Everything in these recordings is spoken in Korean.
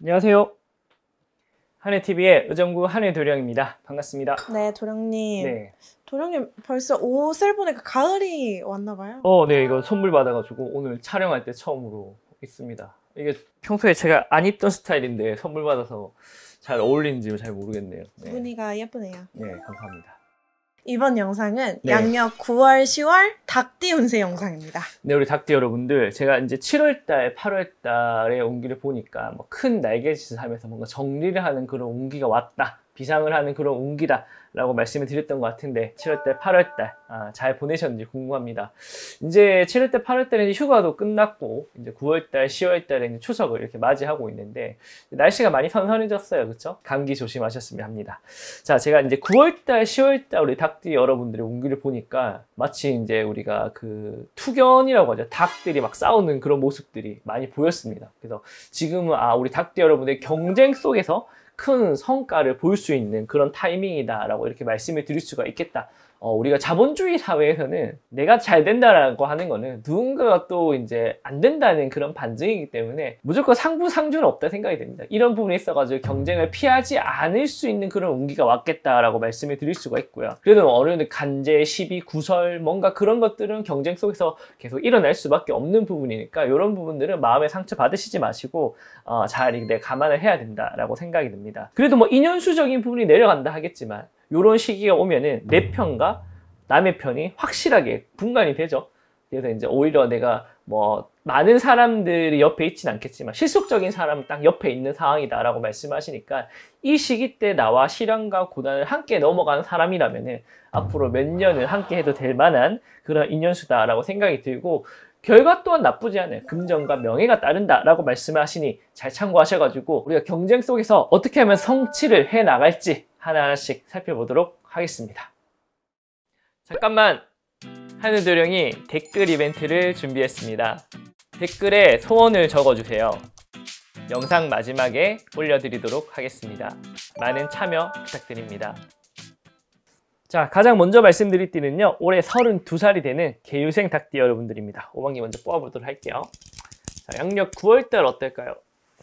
안녕하세요. 한해TV의 의정부 한해도령입니다. 반갑습니다. 네, 도령님. 네. 도령님 벌써 옷을 보니까 가을이 왔나 봐요. 어, 네. 이거 선물 받아가지고 오늘 촬영할 때 처음으로 있습니다. 이게 평소에 제가 안 입던 스타일인데 선물 받아서 잘 어울리는지 잘 모르겠네요. 네. 무늬가 예쁘네요. 네, 감사합니다. 이번 영상은 네. 양력 9월, 10월 닭띠 운세 영상입니다. 네, 우리 닭띠 여러분들 제가 이제 7월달, 8월달에 온기를 보니까 뭐큰 날개짓을 하면서 뭔가 정리를 하는 그런 온기가 왔다. 비상을 하는 그런 운기다라고 말씀을 드렸던 것 같은데 7월달, 8월달 아, 잘 보내셨는지 궁금합니다. 이제 7월달, 8월달에 휴가도 끝났고 이제 9월달, 10월달에 이 추석을 이렇게 맞이하고 있는데 날씨가 많이 선선해졌어요, 그렇 감기 조심하셨으면 합니다. 자, 제가 이제 9월달, 10월달 우리 닭띠 여러분들의 운기를 보니까 마치 이제 우리가 그 투견이라고 하죠, 닭들이 막 싸우는 그런 모습들이 많이 보였습니다. 그래서 지금은 아 우리 닭띠 여러분의 경쟁 속에서 큰 성과를 볼 수 있는 그런 타이밍이다라고 이렇게 말씀을 드릴 수가 있겠다. 어, 우리가 자본주의 사회에서는 내가 잘 된다라고 하는 거는 누군가가 또 이제 안 된다는 그런 반증이기 때문에 무조건 상부 상주는 없다 생각이 됩니다. 이런 부분에 있어가지고 경쟁을 피하지 않을 수 있는 그런 운기가 왔겠다라고 말씀을 드릴 수가 있고요. 그래도 어느 정도 간제, 시비, 구설 뭔가 그런 것들은 경쟁 속에서 계속 일어날 수밖에 없는 부분이니까 이런 부분들은 마음에 상처 받으시지 마시고 어, 잘 내가 감안을 해야 된다라고 생각이 듭니다. 그래도 뭐 인연수적인 부분이 내려간다 하겠지만 이런 시기가 오면은 내 편과 남의 편이 확실하게 분간이 되죠. 그래서 이제 오히려 내가 뭐 많은 사람들이 옆에 있진 않겠지만 실속적인 사람은 딱 옆에 있는 상황이다라고 말씀하시니까 이 시기 때 나와 실현과 고난을 함께 넘어가는 사람이라면은 앞으로 몇 년을 함께 해도 될 만한 그런 인연수다라고 생각이 들고 결과 또한 나쁘지 않아요. 금전과 명예가 따른다라고 말씀하시니 잘 참고하셔가지고 우리가 경쟁 속에서 어떻게 하면 성취를 해 나갈지 하나하나씩 살펴보도록 하겠습니다. 잠깐만! 하늘도령이 댓글 이벤트를 준비했습니다. 댓글에 소원을 적어주세요. 영상 마지막에 올려드리도록 하겠습니다. 많은 참여 부탁드립니다. 자, 가장 먼저 말씀드릴 띠는요. 올해 32살이 되는 개유생 닭띠 여러분들입니다. 오방기 먼저 뽑아보도록 할게요. 자, 양력 9월달 어떨까요?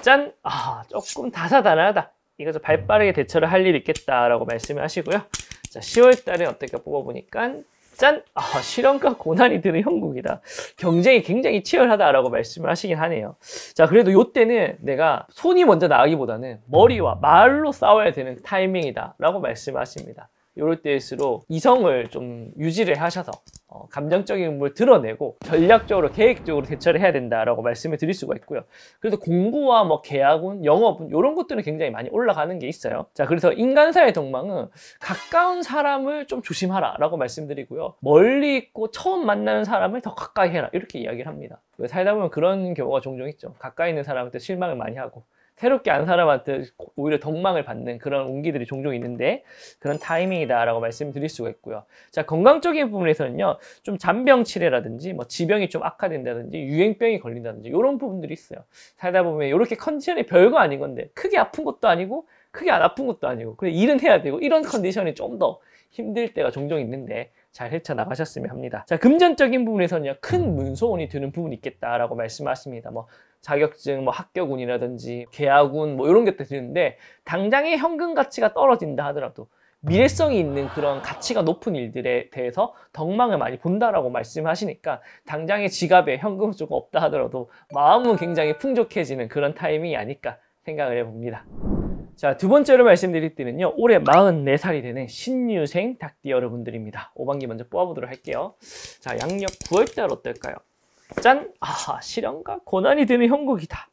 짠! 아, 조금 다사다나하다. 이것을 발빠르게 대처를 할 일이 있겠다라고 말씀을 하시고요. 자, 10월 달에 어떻게 뽑아보니까 짠! 아, 실현과 고난이 드는 형국이다. 경쟁이 굉장히 치열하다라고 말씀을 하시긴 하네요. 자, 그래도 요때는 내가 손이 먼저 나기보다는 머리와 말로 싸워야 되는 타이밍이다라고 말씀하십니다. 이럴 때일수록 이성을 좀 유지를 하셔서 어, 감정적인 걸 드러내고 전략적으로 계획적으로 대처를 해야 된다라고 말씀을 드릴 수가 있고요. 그래서 공부와 뭐 계약은 영업은 이런 것들은 굉장히 많이 올라가는 게 있어요. 자 그래서 인간사의 동망은 가까운 사람을 좀 조심하라라고 말씀드리고요. 멀리 있고 처음 만나는 사람을 더 가까이 해라 이렇게 이야기를 합니다. 살다 보면 그런 경우가 종종 있죠. 가까이 있는 사람한테 실망을 많이 하고 새롭게 안 사람한테 오히려 덕망을 받는 그런 운기들이 종종 있는데 그런 타이밍이다라고 말씀드릴 수가 있고요. 자 건강적인 부분에서는요, 좀 잔병 치레라든지 뭐 지병이 좀 악화된다든지 유행병이 걸린다든지 이런 부분들이 있어요. 살다 보면 이렇게 컨디션이 별거 아닌 건데 크게 아픈 것도 아니고 크게 안 아픈 것도 아니고 그래 일은 해야 되고 이런 컨디션이 좀 더 힘들 때가 종종 있는데 잘 헤쳐나가셨으면 합니다. 자, 금전적인 부분에서는요, 큰 음. 문소원이 되는 부분이 있겠다라고 말씀하십니다. 뭐, 자격증, 뭐 합격운이라든지 계약운 뭐 이런 것들 드는데 당장의 현금 가치가 떨어진다 하더라도 미래성이 있는 그런 가치가 높은 일들에 대해서 덕망을 많이 본다라고 말씀하시니까 당장의 지갑에 현금은 조금 없다 하더라도 마음은 굉장히 풍족해지는 그런 타이밍이 아닐까 생각을 해봅니다. 자, 두 번째로 말씀드릴 때는요. 올해 44살이 되는 신유생 닭띠 여러분들입니다. 5반기 먼저 뽑아보도록 할게요. 자, 양력 9월달 어떨까요? 짠! 아, 실현과 고난이 드는 형국이다.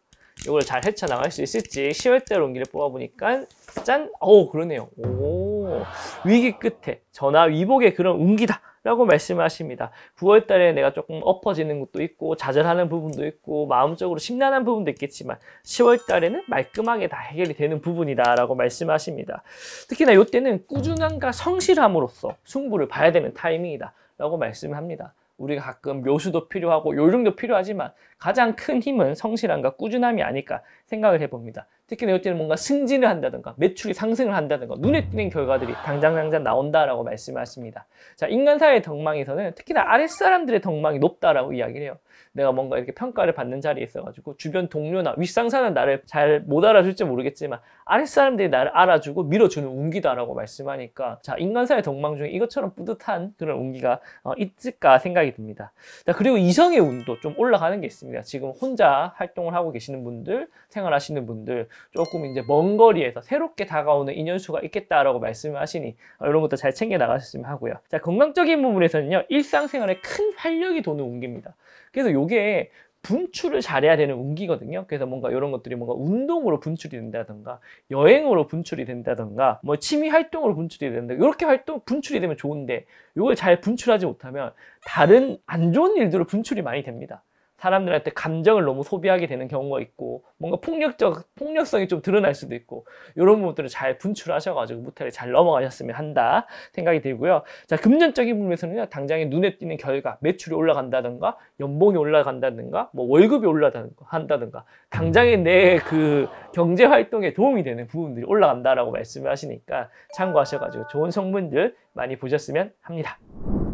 이걸 잘 헤쳐나갈 수 있을지 10월달 온기를 뽑아보니까 짠! 오, 그러네요. 오, 위기 끝에 전화 위복의 그런 운기다. 라고 말씀하십니다. 9월 달에 내가 조금 엎어지는 것도 있고 좌절하는 부분도 있고 마음적으로 심란한 부분도 있겠지만 10월 달에는 말끔하게 다 해결이 되는 부분이다 라고 말씀하십니다. 특히나 이때는 꾸준함과 성실함으로써 승부를 봐야 되는 타이밍이다 라고 말씀합니다. 우리가 가끔 묘수도 필요하고 요령도 필요하지만 가장 큰 힘은 성실함과 꾸준함이 아닐까 생각을 해봅니다. 특히 내럴 때는 뭔가 승진을 한다든가 매출이 상승을 한다든가 눈에 띄는 결과들이 당장 당장 나온다라고 말씀하십니다. 자 인간사의 회 덕망에서는 특히나 아랫사람들의 덕망이 높다라고 이야기를 해요. 내가 뭔가 이렇게 평가를 받는 자리에 있어가지고 주변 동료나 윗상사는 나를 잘 못 알아줄지 모르겠지만 아랫사람들이 나를 알아주고 밀어주는 운기다라고 말씀하니까 자 인간사의 회 덕망 중에 이것처럼 뿌듯한 그런 운기가 어, 있을까 생각이 듭니다. 자 그리고 이성의 운도 좀 올라가는 게 있습니다. 있습니다. 지금 혼자 활동을 하고 계시는 분들, 생활하시는 분들, 조금 이제 먼 거리에서 새롭게 다가오는 인연수가 있겠다라고 말씀을 하시니 이런 것도 잘 챙겨 나가셨으면 하고요. 자, 건강적인 부분에서는요, 일상생활에 큰 활력이 도는 운기입니다. 그래서 이게 분출을 잘해야 되는 운기거든요. 그래서 뭔가 이런 것들이 뭔가 운동으로 분출이 된다던가 여행으로 분출이 된다던가 뭐 취미 활동으로 분출이 된다. 이렇게 활동 분출이 되면 좋은데 이걸 잘 분출하지 못하면 다른 안 좋은 일들로 분출이 많이 됩니다. 사람들한테 감정을 너무 소비하게 되는 경우가 있고 뭔가 폭력적 폭력성이 좀 드러날 수도 있고 이런 부분들을 잘 분출하셔가지고 무탈에 잘 넘어가셨으면 한다 생각이 들고요. 자 금전적인 부분에서는요 당장에 눈에 띄는 결과 매출이 올라간다든가 연봉이 올라간다든가 뭐 월급이 올라간다든가 당장에 내 그 경제 활동에 도움이 되는 부분들이 올라간다라고 말씀을 하시니까 참고하셔가지고 좋은 성분들 많이 보셨으면 합니다.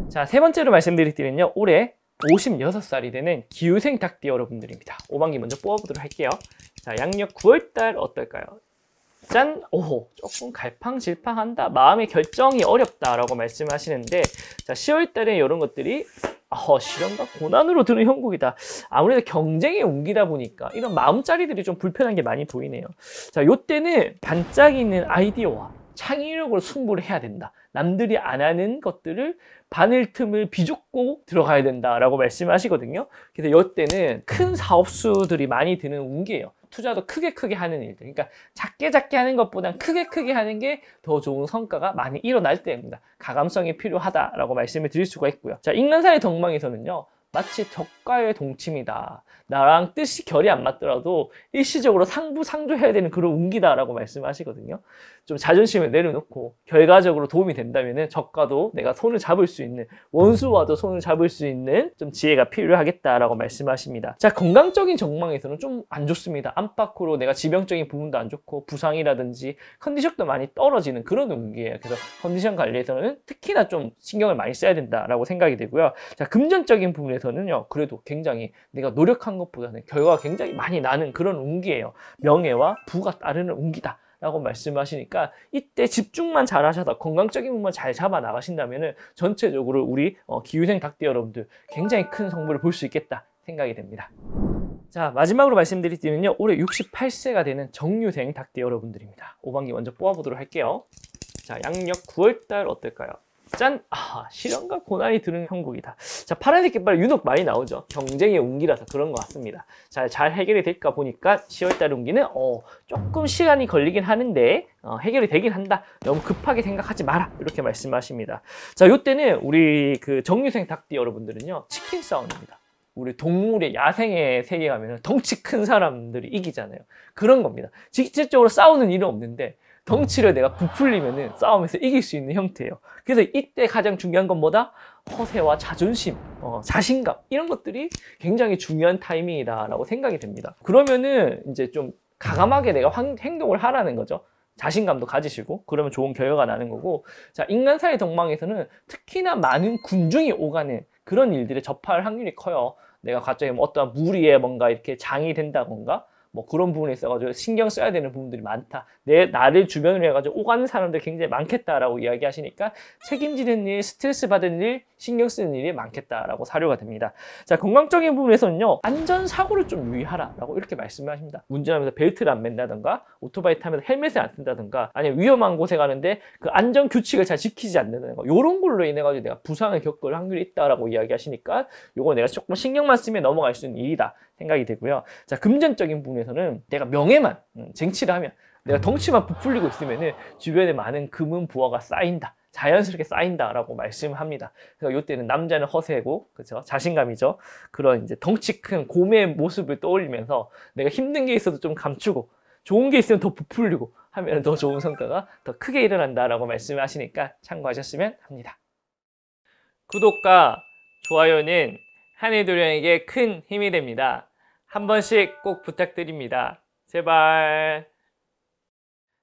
자, 세 번째로 말씀드릴 때는요, 올해 56살이 되는 기우생 닭띠 여러분들입니다. 5반기 먼저 뽑아보도록 할게요. 자, 양력 9월달 어떨까요? 짠! 오호! 조금 갈팡질팡한다. 마음의 결정이 어렵다라고 말씀하시는데 자, 10월달에 이런 것들이 어, 시련과 고난으로 드는 형국이다. 아무래도 경쟁에 옮기다 보니까 이런 마음자리들이 좀 불편한 게 많이 보이네요. 자, 요때는 반짝이는 아이디어와 창의력으로 승부를 해야 된다. 남들이 안 하는 것들을 바늘 틈을 비좁고 들어가야 된다라고 말씀하시거든요. 그래서 이때는 큰 사업수들이 많이 드는 운기예요. 투자도 크게 크게 하는 일들. 그러니까 작게 작게 하는 것보단 크게 크게 하는 게 더 좋은 성과가 많이 일어날 때입니다. 가감성이 필요하다라고 말씀을 드릴 수가 있고요. 자, 인간사의 덕망에서는요. 마치 적 식과의 동침이다. 나랑 뜻이 결이 안 맞더라도 일시적으로 상부 상조해야 되는 그런 운기다라고 말씀하시거든요. 좀 자존심을 내려놓고 결과적으로 도움이 된다면은 적과도 내가 손을 잡을 수 있는 원수와도 손을 잡을 수 있는 좀 지혜가 필요하겠다라고 말씀하십니다. 자 건강적인 전망에서는 좀 안 좋습니다. 안팎으로 내가 지병적인 부분도 안 좋고 부상이라든지 컨디션도 많이 떨어지는 그런 운기예요. 그래서 컨디션 관리에서는 특히나 좀 신경을 많이 써야 된다라고 생각이 되고요. 자 금전적인 부분에서는요. 그래도 굉장히 내가 노력한 것보다는 결과가 굉장히 많이 나는 그런 운기예요. 명예와 부가 따르는 운기다. 라고 말씀하시니까 이때 집중만 잘 하셔서 건강적인 부분만 잘 잡아 나가신다면 전체적으로 우리 어, 기후생 닭대 여러분들 굉장히 큰 성부를 볼 수 있겠다 생각이 됩니다. 자 마지막으로 말씀드릴 때는요 올해 68세가 되는 정유생 닭대 여러분들입니다. 5반기 먼저 뽑아보도록 할게요. 자 양력 9월달 어떨까요? 짠! 아, 실현과 고난이 드는 형국이다. 자, 파란색 깃발 유독 많이 나오죠. 경쟁의 운기라서 그런 것 같습니다. 자, 잘 해결이 될까 보니까 10월달 운기는 어, 조금 시간이 걸리긴 하는데 어, 해결이 되긴 한다. 너무 급하게 생각하지 마라. 이렇게 말씀하십니다. 자, 요때는 우리 그 정유생 닭띠 여러분들은요. 치킨 싸움입니다 우리 동물의 야생의 세계 가면 덩치 큰 사람들이 이기잖아요. 그런 겁니다. 직접적으로 싸우는 일은 없는데 덩치를 내가 부풀리면은 싸움에서 이길 수 있는 형태예요. 그래서 이때 가장 중요한 건 뭐다? 허세와 자존심, 어, 자신감 이런 것들이 굉장히 중요한 타이밍이다라고 생각이 됩니다. 그러면은 이제 좀 가감하게 내가 환, 행동을 하라는 거죠. 자신감도 가지시고 그러면 좋은 결과가 나는 거고 자 인간사의 덕망에서는 특히나 많은 군중이 오가는 그런 일들을 접할 확률이 커요. 내가 갑자기 뭐 어떠한 무리에 뭔가 이렇게 장이 된다던가 뭐 그런 부분에 있어가지고 신경 써야 되는 부분들이 많다. 내 나를 주변으로 해가지고 오가는 사람들 굉장히 많겠다라고 이야기하시니까 책임지는 일, 스트레스 받은 일, 신경 쓰는 일이 많겠다라고 사료가 됩니다. 자 건강적인 부분에서는요 안전 사고를 좀 유의하라라고 이렇게 말씀을 하십니다. 운전하면서 벨트를 안 맨다든가 오토바이 타면서 헬멧을 안 쓴다든가 아니면 위험한 곳에 가는데 그 안전 규칙을 잘 지키지 않는다든가 이런 뭐 걸로 인해 가지고 내가 부상을 겪을 확률이 있다라고 이야기하시니까 요거 내가 조금 신경만 쓰면 넘어갈 수 있는 일이다. 생각이 되고요. 자, 금전적인 부분에서는 내가 명예만 음, 쟁취를 하면 내가 덩치만 부풀리고 있으면은 주변에 많은 금은 부하가 쌓인다. 자연스럽게 쌓인다라고 말씀합니다. 그래서 이때는 남자는 허세고, 그렇죠? 자신감이죠. 그런 이제 덩치 큰곰의 모습을 떠올리면서 내가 힘든 게 있어도 좀 감추고 좋은 게 있으면 더 부풀리고 하면 더 좋은 성과가 더 크게 일어난다라고 말씀하시니까 참고하셨으면 합니다. 구독과 좋아요는 한해도령에게 큰 힘이 됩니다. 한 번씩 꼭 부탁드립니다. 제발.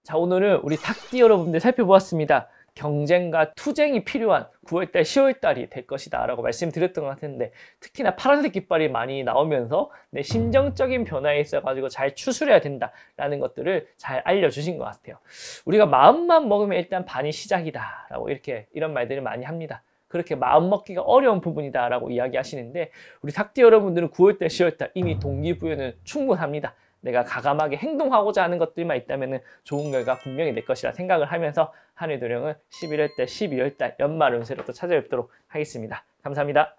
자, 오늘은 우리 탁디 여러분들 살펴보았습니다. 경쟁과 투쟁이 필요한 9월달, 10월달이 될 것이다 라고 말씀드렸던 것 같은데 특히나 파란색 깃발이 많이 나오면서 내 심정적인 변화에 있어가지고 잘 추스려야 된다라는 것들을 잘 알려주신 것 같아요. 우리가 마음만 먹으면 일단 반이 시작이다 라고 이렇게 이런 말들을 많이 합니다. 그렇게 마음먹기가 어려운 부분이다라고 이야기하시는데 우리 탁디 여러분들은 9월달, 10월달 이미 동기부여는 충분합니다. 내가 가감하게 행동하고자 하는 것들만 있다면 좋은 결과 분명히 낼 것이라 생각을 하면서 한일 도령은 11월달, 12월달 연말 운세로 또 찾아뵙도록 하겠습니다. 감사합니다.